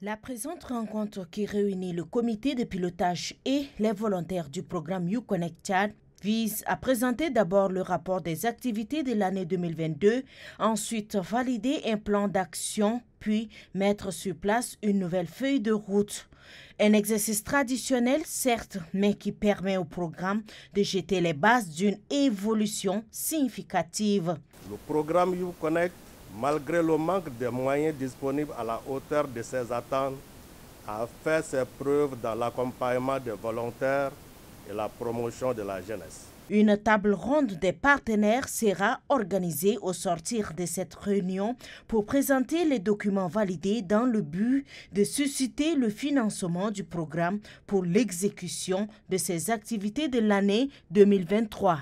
La présente rencontre qui réunit le comité de pilotage et les volontaires du programme Connect Chad vise à présenter d'abord le rapport des activités de l'année 2022, ensuite valider un plan d'action, puis mettre sur place une nouvelle feuille de route. Un exercice traditionnel, certes, mais qui permet au programme de jeter les bases d'une évolution significative. Le programme Connect malgré le manque de moyens disponibles à la hauteur de ses attentes, a fait ses preuves dans l'accompagnement des volontaires et la promotion de la jeunesse. Une table ronde des partenaires sera organisée au sortir de cette réunion pour présenter les documents validés dans le but de susciter le financement du programme pour l'exécution de ses activités de l'année 2023.